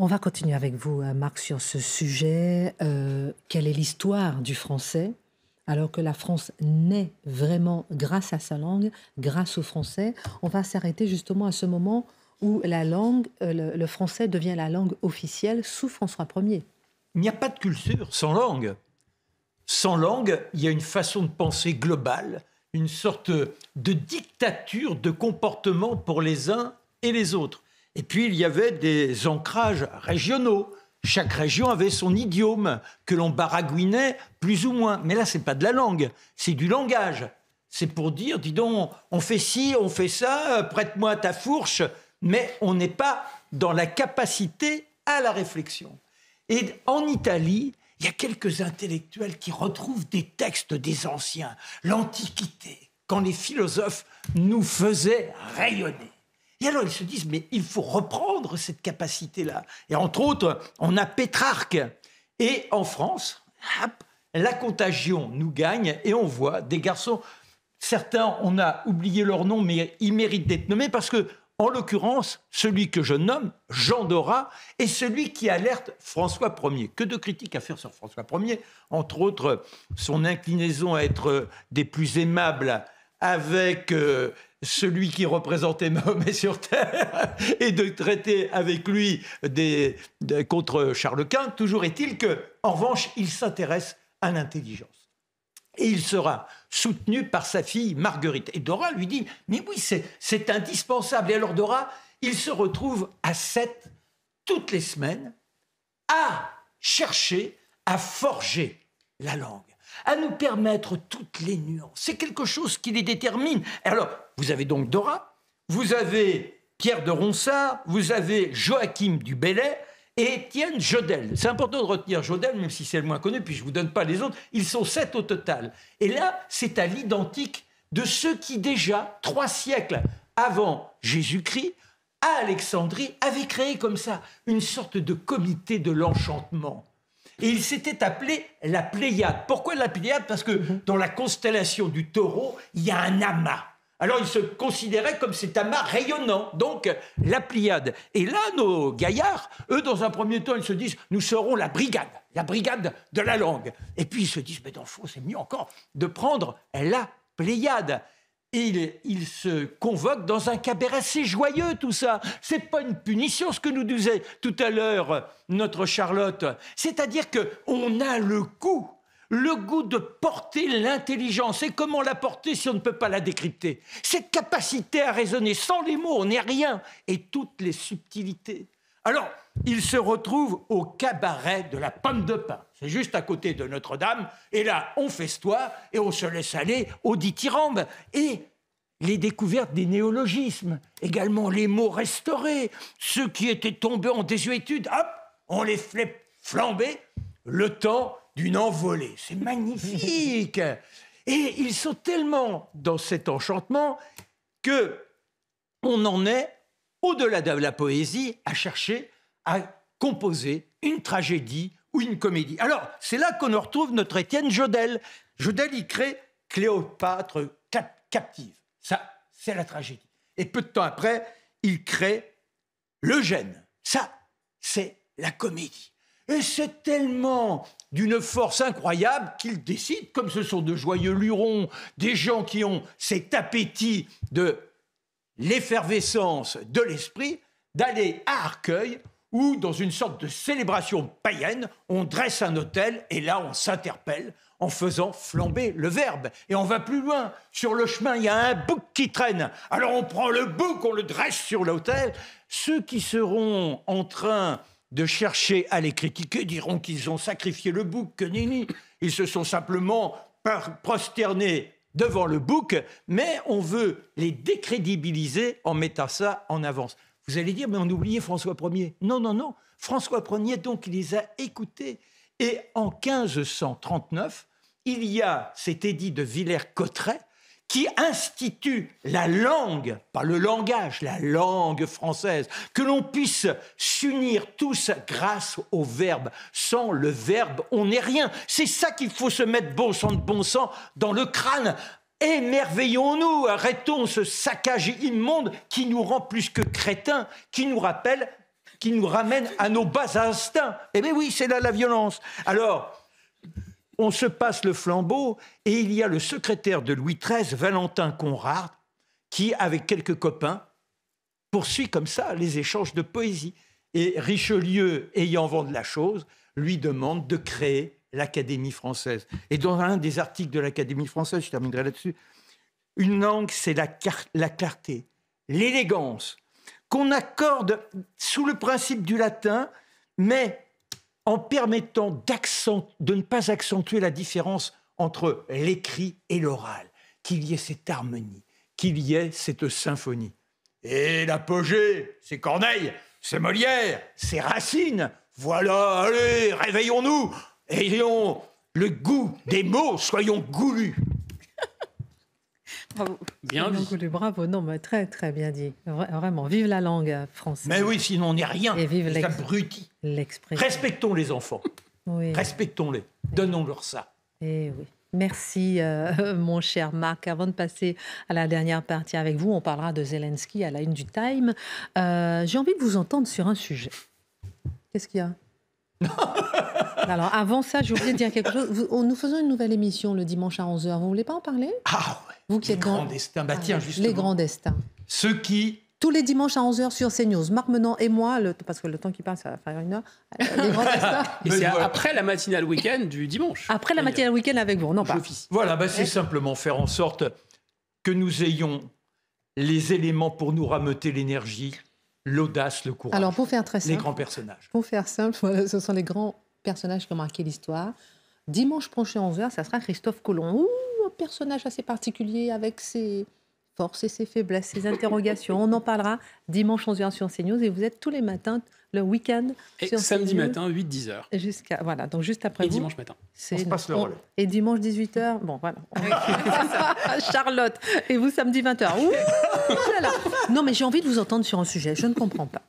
On va continuer avec vous, euh, Marc, sur ce sujet. Euh, quelle est l'histoire du français alors que la France naît vraiment grâce à sa langue, grâce au français On va s'arrêter justement à ce moment où la langue, euh, le, le français devient la langue officielle sous François Ier. Il n'y a pas de culture sans langue. Sans langue, il y a une façon de penser globale, une sorte de dictature de comportement pour les uns et les autres. Et puis il y avait des ancrages régionaux. Chaque région avait son idiome que l'on baragouinait plus ou moins. Mais là, c'est pas de la langue, c'est du langage. C'est pour dire, dis donc, on fait ci, on fait ça, prête-moi ta fourche, mais on n'est pas dans la capacité à la réflexion. Et en Italie, il y a quelques intellectuels qui retrouvent des textes des anciens, l'Antiquité, quand les philosophes nous faisaient rayonner. Et alors ils se disent, mais il faut reprendre cette capacité-là. Et entre autres, on a Pétrarque. Et en France, la contagion nous gagne et on voit des garçons, certains, on a oublié leur nom, mais ils méritent d'être nommés parce que, en l'occurrence, celui que je nomme, Jean Dora, est celui qui alerte François Ier. Que de critiques à faire sur François Ier, entre autres son inclinaison à être euh, des plus aimables avec euh, celui qui représentait Mahomet sur Terre et de traiter avec lui des, contre Charles Quint, toujours est-il que, en revanche, il s'intéresse à l'intelligence. Et il sera soutenu par sa fille Marguerite. Et Dora lui dit, mais oui, c'est indispensable. Et alors Dora, il se retrouve à 7 toutes les semaines à chercher, à forger la langue à nous permettre toutes les nuances. C'est quelque chose qui les détermine. Alors, vous avez donc Dora, vous avez Pierre de Ronsard, vous avez Joachim du Bellay et Étienne Jodel. C'est important de retenir Jodel, même si c'est le moins connu, puis je ne vous donne pas les autres. Ils sont sept au total. Et là, c'est à l'identique de ceux qui, déjà, trois siècles avant Jésus-Christ, à Alexandrie, avaient créé comme ça une sorte de comité de l'enchantement. Et il s'était appelé la Pléiade. Pourquoi la Pléiade Parce que dans la constellation du taureau, il y a un amas. Alors ils se considéraient comme cet amas rayonnant, donc la Pléiade. Et là, nos gaillards, eux, dans un premier temps, ils se disent nous serons la brigade, la brigade de la langue. Et puis ils se disent mais dans le fond, c'est mieux encore de prendre la Pléiade. Et ils, se convoquent dans un cabaret assez joyeux, tout ça. C'est pas une punition, ce que nous disait tout à l'heure euh, notre Charlotte. C'est-à-dire que on a le coup le goût de porter l'intelligence. Et comment la porter si on ne peut pas la décrypter Cette capacité à raisonner sans les mots, on n'est rien, et toutes les subtilités. Alors, il se retrouve au cabaret de la pomme de pain. C'est juste à côté de Notre-Dame. Et là, on festoie et on se laisse aller au dithyrambe. Et les découvertes des néologismes, également les mots restaurés, ceux qui étaient tombés en désuétude, hop, on les fait flamber le temps d'une envolée. C'est magnifique. Et ils sont tellement dans cet enchantement que on en est au-delà de la poésie à chercher à composer une tragédie ou une comédie. Alors, c'est là qu'on retrouve notre Étienne Jodel. Jodel, il crée Cléopâtre captive. Ça, c'est la tragédie. Et peu de temps après, il crée Le Gène. Ça, c'est la comédie. Et c'est tellement d'une force incroyable qu'il décide comme ce sont de joyeux lurons, des gens qui ont cet appétit de l'effervescence de l'esprit, d'aller à Arcueil où, dans une sorte de célébration païenne, on dresse un hôtel et là on s'interpelle en faisant flamber le verbe. Et on va plus loin. Sur le chemin, il y a un bouc qui traîne. Alors on prend le bouc, on le dresse sur l'hôtel. Ceux qui seront en train de chercher à les critiquer diront qu'ils ont sacrifié le bouc, que nini. Ils se sont simplement prosternés devant le bouc, mais on veut les décrédibiliser en mettant ça en avance. Vous allez dire, mais on oubliait François Ier. Non, non, non. François Ier, donc, il les a écoutés. Et en 1539, il y a cet édit de Villers-Cotterêts qui institue la langue, par le langage, la langue française, que l'on puisse s'unir tous grâce au verbe. Sans le verbe, on n'est rien. C'est ça qu'il faut se mettre bon sang de bon sang dans le crâne. Émerveillons-nous, arrêtons ce saccage immonde qui nous rend plus que crétins, qui nous rappelle, qui nous ramène à nos bas instincts. Eh bien oui, c'est là la violence. Alors, on se passe le flambeau et il y a le secrétaire de Louis XIII, Valentin Conrad, qui, avec quelques copains, poursuit comme ça les échanges de poésie. Et Richelieu, ayant vendu la chose, lui demande de créer l'Académie française. Et dans un des articles de l'Académie française, je terminerai là-dessus, une langue, c'est la clarté, l'élégance, qu'on accorde sous le principe du latin, mais en permettant de ne pas accentuer la différence entre l'écrit et l'oral, qu'il y ait cette harmonie, qu'il y ait cette symphonie. Et l'apogée, c'est Corneille, c'est Molière, c'est Racine. Voilà, allez, réveillons-nous, ayons le goût des mots, soyons goulus. Bravo. Bien dit. Bravo, non, très, très bien dit. Vraiment, vive la langue euh, française. Mais oui, sinon on n'est rien. Et vive l'expression. Respectons les enfants. Respectons-les. Donnons-leur ça. Et eh oui. Merci, euh, mon cher Marc. Avant de passer à la dernière partie avec vous, on parlera de Zelensky à la une du Time. Euh, j'ai envie de vous entendre sur un sujet. Qu'est-ce qu'il y a Ah. Alors, avant ça, je voulais de dire quelque chose. nous faisons une nouvelle émission le dimanche à 11h. Vous voulez pas en parler Ah ouais. Vous qui les êtes grands destins. Bah, tiens, ah, justement. Les grands destins. Ceux qui tous les dimanches à 11h sur CNews. Marc Menant et moi, le, parce que le temps qui passe, ça va faire une heure. Euh, les grands et c'est après la matinale week-end du dimanche. Après la matinale week-end avec vous, non pas. Voilà, bah, c'est simplement faire en sorte que nous ayons les éléments pour nous rameuter l'énergie, l'audace, le courage. Alors pour faire très simple, les grands personnages. Pour faire simple, ce sont les grands personnage qui a marqué l'histoire. Dimanche prochain, 11h, ça sera Christophe Colomb. un personnage assez particulier avec ses forces et ses faiblesses, ses interrogations. On en parlera dimanche 11h sur CNews et vous êtes tous les matins le week-end et samedi matin 8 10 h Jusqu'à voilà, donc juste après et dimanche matin. On se passe le rôle. Et dimanche 18h, bon voilà. Charlotte et vous samedi 20h. Non mais j'ai envie de vous entendre sur un sujet, je ne comprends pas.